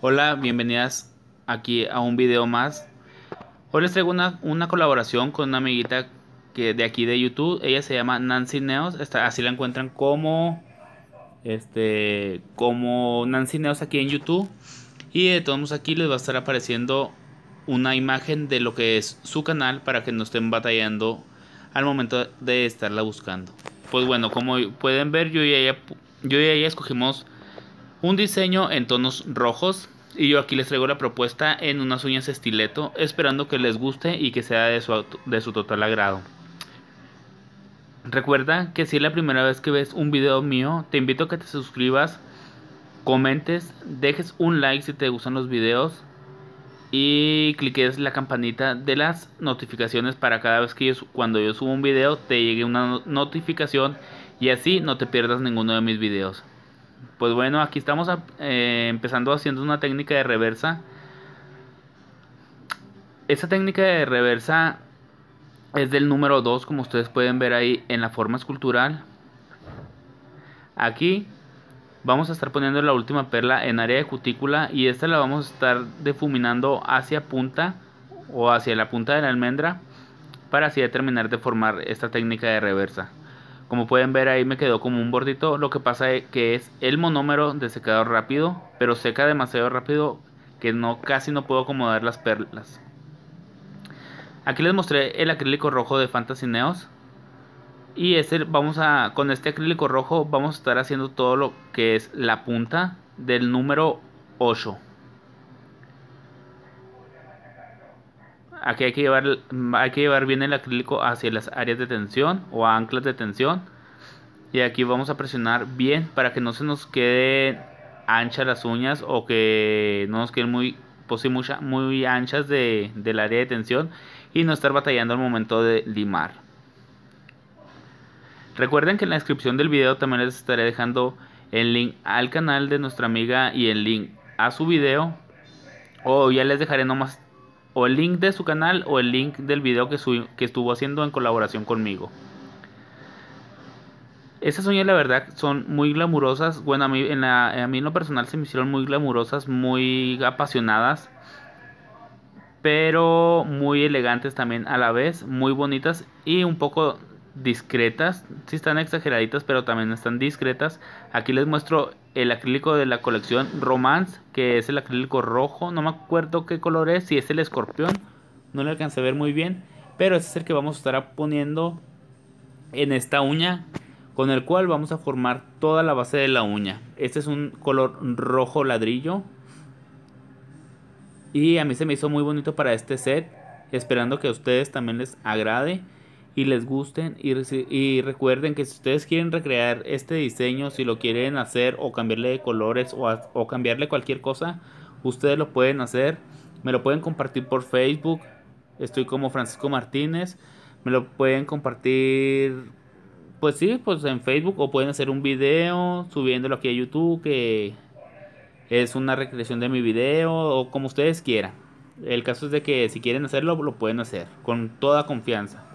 Hola, bienvenidas aquí a un video más. Hoy les traigo una, colaboración con una amiguita que de aquí de YouTube. Ella se llama Nancy Neos. Está, así la encuentran como este como Nancy Neos aquí en YouTube. Y de todos modos aquí les va a estar apareciendo una imagen de lo que es su canal para que no estén batallando al momento de estarla buscando. Pues bueno, como pueden ver, yo y ella... Yo y ella escogimos un diseño en tonos rojos y yo aquí les traigo la propuesta en unas uñas estileto, esperando que les guste y que sea de su, de su total agrado. Recuerda que si es la primera vez que ves un video mío, te invito a que te suscribas, comentes, dejes un like si te gustan los videos y cliques la campanita de las notificaciones para cada vez que yo, cuando yo subo un video te llegue una notificación y así no te pierdas ninguno de mis videos. Pues bueno, aquí estamos eh, empezando haciendo una técnica de reversa. Esta técnica de reversa es del número 2, como ustedes pueden ver ahí en la forma escultural. Aquí vamos a estar poniendo la última perla en área de cutícula y esta la vamos a estar difuminando hacia punta o hacia la punta de la almendra para así terminar de formar esta técnica de reversa. Como pueden ver ahí me quedó como un bordito. Lo que pasa es que es el monómero de secador rápido, pero seca demasiado rápido que no casi no puedo acomodar las perlas. Aquí les mostré el acrílico rojo de Fantasy Neos. Y vamos a con este acrílico rojo vamos a estar haciendo todo lo que es la punta del número 8. Aquí hay que llevar, bien el acrílico hacia las áreas de tensión o anclas de tensión. Y aquí vamos a presionar bien para que no se nos queden anchas las uñas o que no nos queden muy, pues muy anchas del área de tensión y no estar batallando al momento de limar. Recuerden que en la descripción del video también les estaré dejando el link al canal de nuestra amiga y el link a su video. O ya les dejaré nomás o el link de su canal o el link del video que, que estuvo haciendo en colaboración conmigo. Esas uñas la verdad son muy glamurosas, bueno a mí en, a mí lo personal se me hicieron muy glamurosas, muy apasionadas, pero muy elegantes también a la vez, muy bonitas y un poco discretas, si están exageraditas pero también están discretas. Aquí les muestro el acrílico de la colección Romance, que es el acrílico rojo, no me acuerdo qué color es, si es el escorpión, no le alcancé a ver muy bien, pero ese es el que vamos a estar poniendo en esta uña, con el cual vamos a formar toda la base de la uña. Este es un color rojo ladrillo y a mí se me hizo muy bonito para este set, esperando que a ustedes también les agrade y les gusten y, recuerden que si ustedes quieren recrear este diseño, si lo quieren hacer o cambiarle de colores o, cambiarle cualquier cosa, ustedes lo pueden hacer. Me lo pueden compartir por Facebook. Estoy como Francisco Martínez. Me lo pueden compartir, pues sí, pues en Facebook o pueden hacer un video subiéndolo aquí a YouTube que es una recreación de mi video o como ustedes quieran. El caso es de que si quieren hacerlo, lo pueden hacer con toda confianza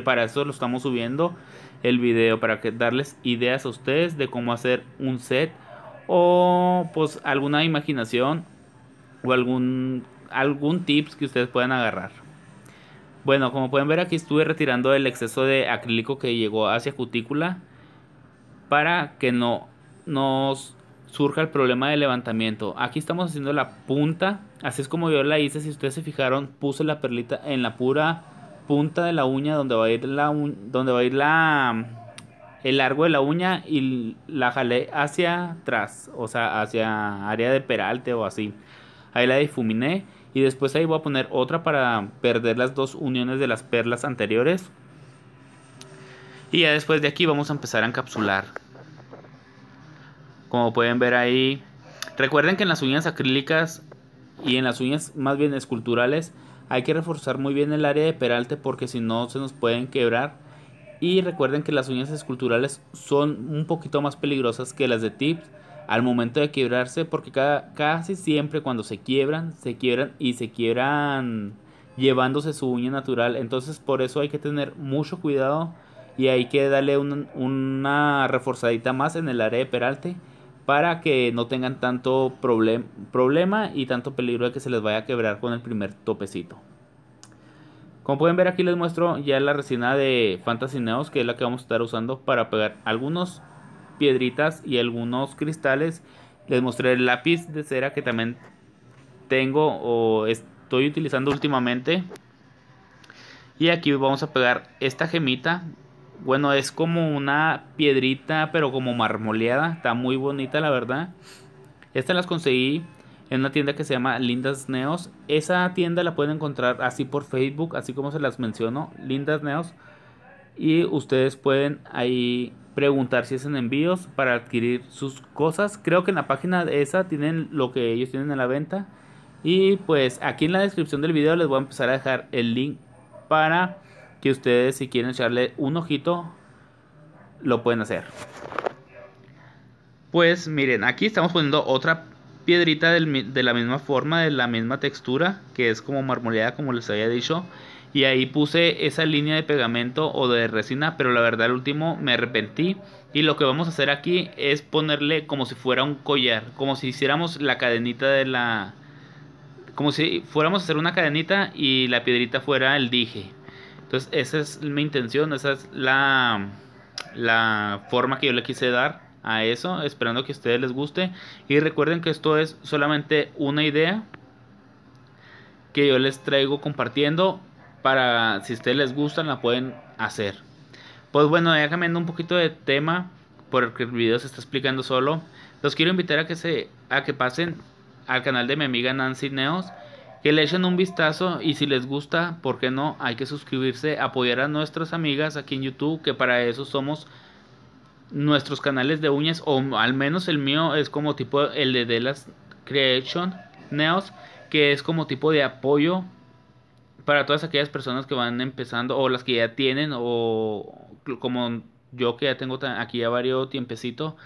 para eso lo estamos subiendo el video, para que darles ideas a ustedes de cómo hacer un set o pues alguna imaginación o algún, algún tips que ustedes puedan agarrar. Bueno, como pueden ver aquí estuve retirando el exceso de acrílico que llegó hacia cutícula para que no nos surja el problema de levantamiento. Aquí estamos haciendo la punta, así es como yo la hice, si ustedes se fijaron, puse la perlita en la pura punta de la uña donde va a ir la donde va a ir la el largo de la uña y la jalé hacia atrás, o sea, hacia área de peralte o así. Ahí la difuminé y después ahí voy a poner otra para perder las dos uniones de las perlas anteriores. Y ya después de aquí vamos a empezar a encapsular. Como pueden ver ahí, recuerden que en las uñas acrílicas y en las uñas más bien esculturales hay que reforzar muy bien el área de peralte porque si no se nos pueden quebrar. Y recuerden que las uñas esculturales son un poquito más peligrosas que las de tips al momento de quebrarse porque casi siempre cuando se quiebran, se quiebran y se quiebran llevándose su uña natural. Entonces por eso hay que tener mucho cuidado y hay que darle una reforzadita más en el área de peralte para que no tengan tanto problema y tanto peligro de que se les vaya a quebrar con el primer topecito. Como pueden ver aquí les muestro ya la resina de Fantasy Neos, que es la que vamos a estar usando para pegar algunos piedritas y algunos cristales. Les mostré el lápiz de cera que también tengo o estoy utilizando últimamente. Y aquí vamos a pegar esta gemita bueno, es como una piedrita, pero como marmoleada. Está muy bonita, la verdad. Estas las conseguí en una tienda que se llama Lindas Neos. Esa tienda la pueden encontrar así por Facebook, así como se las menciono, Lindas Neos. Y ustedes pueden ahí preguntar si hacen envíos para adquirir sus cosas. Creo que en la página de esa tienen lo que ellos tienen a la venta. Y pues aquí en la descripción del video les voy a empezar a dejar el link para que ustedes si quieren echarle un ojito, lo pueden hacer. Pues miren, aquí estamos poniendo otra piedrita de la misma forma, de la misma textura, que es como marmoleada como les había dicho. Y ahí puse esa línea de pegamento o de resina, pero la verdad al último me arrepentí. Y lo que vamos a hacer aquí es ponerle como si fuera un collar, como si hiciéramos la cadenita de la... Como si fuéramos a hacer una cadenita y la piedrita fuera el dije. Entonces, esa es mi intención, esa es la, forma que yo le quise dar a eso, esperando que a ustedes les guste. Y recuerden que esto es solamente una idea que yo les traigo compartiendo para si a ustedes les gustan la pueden hacer. Pues bueno, ya cambiando un poquito de tema, porque el video se está explicando solo, los quiero invitar a que, se, a que pasen al canal de mi amiga Nancy Neos que le echen un vistazo y si les gusta, ¿por qué no? Hay que suscribirse, apoyar a nuestras amigas aquí en YouTube, que para eso somos nuestros canales de uñas, o al menos el mío es como tipo el de Delas Creation Neos, que es como tipo de apoyo para todas aquellas personas que van empezando o las que ya tienen o como yo que ya tengo aquí ya varios tiempecito,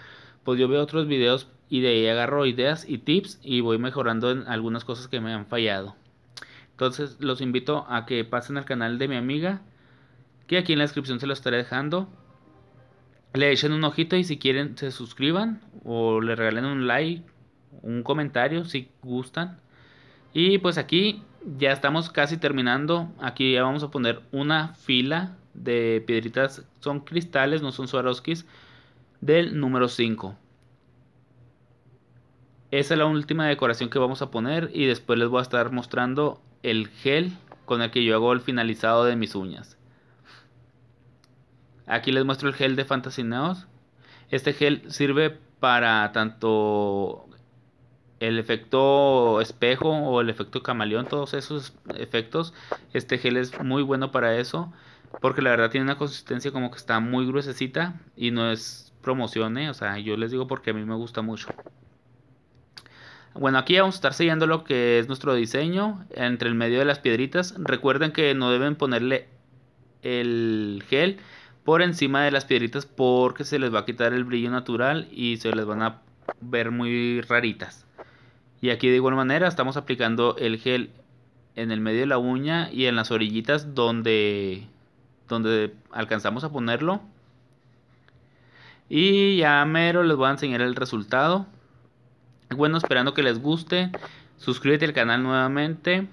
pues yo veo otros videos y de ahí agarro ideas y tips y voy mejorando en algunas cosas que me han fallado. Entonces los invito a que pasen al canal de mi amiga, que aquí en la descripción se lo estaré dejando. Le echen un ojito y si quieren se suscriban o le regalen un like, un comentario si gustan. Y pues aquí ya estamos casi terminando. Aquí ya vamos a poner una fila de piedritas. Son cristales, no son Swarovskis. Del número 5. Esa es la última decoración que vamos a poner y después les voy a estar mostrando el gel con el que yo hago el finalizado de mis uñas. Aquí les muestro el gel de Fantasy Neos. Este gel sirve para tanto el efecto espejo o el efecto camaleón, todos esos efectos. Este gel es muy bueno para eso porque la verdad tiene una consistencia como que está muy gruesecita y no es promoción, ¿eh? o sea, yo les digo porque a mí me gusta mucho. Bueno, aquí vamos a estar siguiendo lo que es nuestro diseño entre el medio de las piedritas. Recuerden que no deben ponerle el gel por encima de las piedritas porque se les va a quitar el brillo natural y se les van a ver muy raritas. Y aquí de igual manera estamos aplicando el gel en el medio de la uña y en las orillitas donde, donde alcanzamos a ponerlo. Y ya mero les voy a enseñar el resultado. Bueno, esperando que les guste. Suscríbete al canal nuevamente.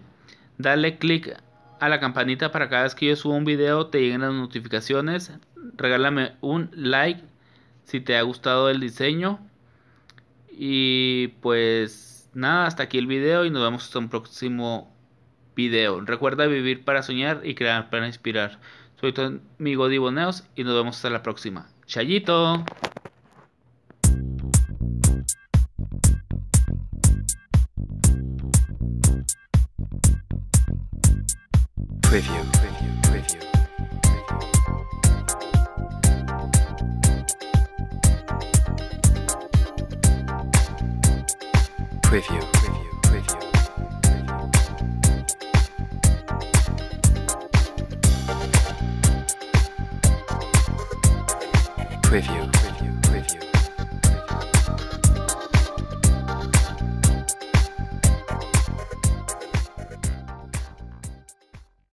Dale click a la campanita para cada vez que yo suba un video te lleguen las notificaciones. Regálame un like si te ha gustado el diseño. Y pues nada, hasta aquí el video y nos vemos hasta un próximo video. Recuerda vivir para soñar y crear para inspirar. Soy tu amigo Diboneos y nos vemos hasta la próxima. Chayito. Preview. Preview.